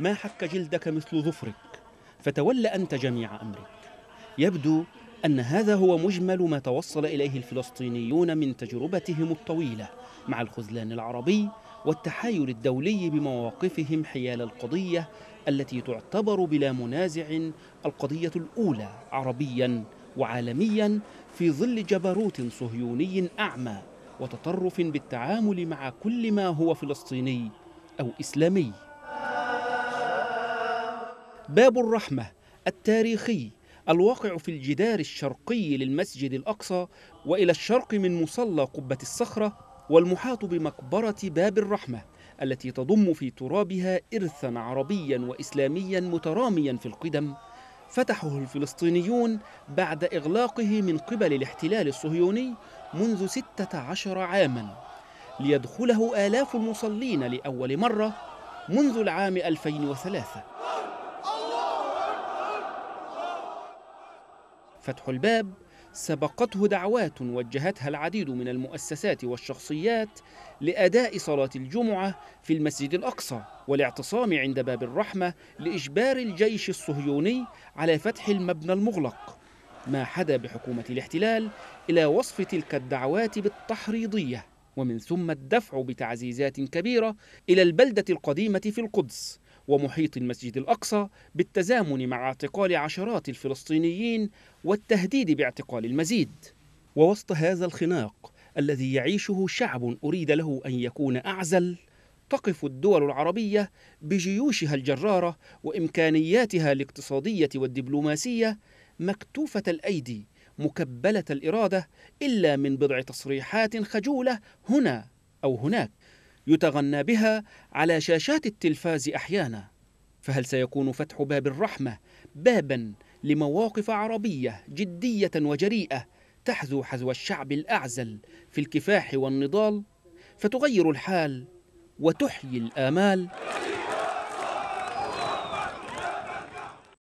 ما حك جلدك مثل ظفرك فتولى أنت جميع أمرك يبدو أن هذا هو مجمل ما توصل إليه الفلسطينيون من تجربتهم الطويلة مع الخذلان العربي والتحايل الدولي بمواقفهم حيال القضية التي تعتبر بلا منازع القضية الأولى عربيا وعالميا في ظل جبروت صهيوني أعمى وتطرف بالتعامل مع كل ما هو فلسطيني أو إسلامي باب الرحمة التاريخي الواقع في الجدار الشرقي للمسجد الأقصى وإلى الشرق من مصلى قبة الصخرة والمحاط بمقبرة باب الرحمة التي تضم في ترابها إرثا عربيا وإسلاميا متراميا في القدم فتحه الفلسطينيون بعد إغلاقه من قبل الاحتلال الصهيوني منذ 16 عاما ليدخله آلاف المصلين لأول مرة منذ العام 2003 فتح الباب سبقته دعوات وجهتها العديد من المؤسسات والشخصيات لاداء صلاه الجمعه في المسجد الاقصى والاعتصام عند باب الرحمه لاجبار الجيش الصهيوني على فتح المبنى المغلق ما حدا بحكومه الاحتلال الى وصف تلك الدعوات بالتحريضيه ومن ثم الدفع بتعزيزات كبيره الى البلده القديمه في القدس ومحيط المسجد الأقصى بالتزامن مع اعتقال عشرات الفلسطينيين والتهديد باعتقال المزيد ووسط هذا الخناق الذي يعيشه شعب أريد له أن يكون أعزل تقف الدول العربية بجيوشها الجرارة وإمكانياتها الاقتصادية والدبلوماسية مكتوفة الأيدي مكبلة الإرادة إلا من بضع تصريحات خجولة هنا أو هناك يتغنى بها على شاشات التلفاز احيانا فهل سيكون فتح باب الرحمه بابا لمواقف عربيه جديه وجريئه تحذو حذو الشعب الاعزل في الكفاح والنضال فتغير الحال وتحيي الامال